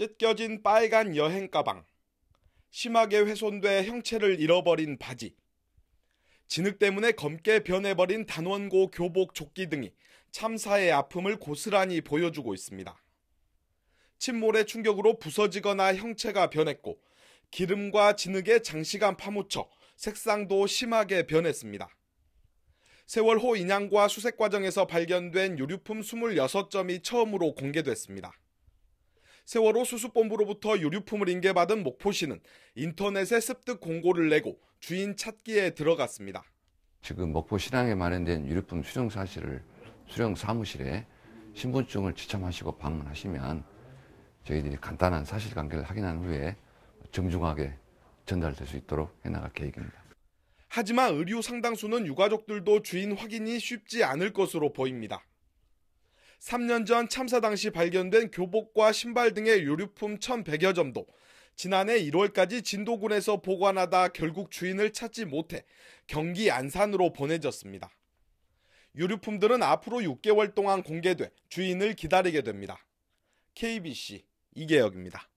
찢겨진 빨간 여행 가방, 심하게 훼손돼 형체를 잃어버린 바지, 진흙 때문에 검게 변해버린 단원고 교복 조끼 등이 참사의 아픔을 고스란히 보여주고 있습니다. 침몰의 충격으로 부서지거나 형체가 변했고 기름과 진흙에 장시간 파묻혀 색상도 심하게 변했습니다. 세월호 인양과 수색 과정에서 발견된 유류품 26점이 처음으로 공개됐습니다. 세월호 수습본부로부터 유류품을 인계받은 목포시는 인터넷에 습득 공고를 내고 주인 찾기에 들어갔습니다. 지금 목포 시항에 마련된 유류품 수령 사실을 수령 사무실에 신분증을 지참하시고 방문하시면 저희들이 간단한 사실관계를 확인한 후에 정중하게 전달될 수 있도록 해나갈 계획입니다. 하지만 의류 상당수는 유가족들도 주인 확인이 쉽지 않을 것으로 보입니다. 3년 전 참사 당시 발견된 교복과 신발 등의 유류품 1,100여 점도 지난해 1월까지 진도군에서 보관하다 결국 주인을 찾지 못해 경기 안산으로 보내졌습니다. 유류품들은 앞으로 6개월 동안 공개돼 주인을 기다리게 됩니다. KBC 이계혁입니다.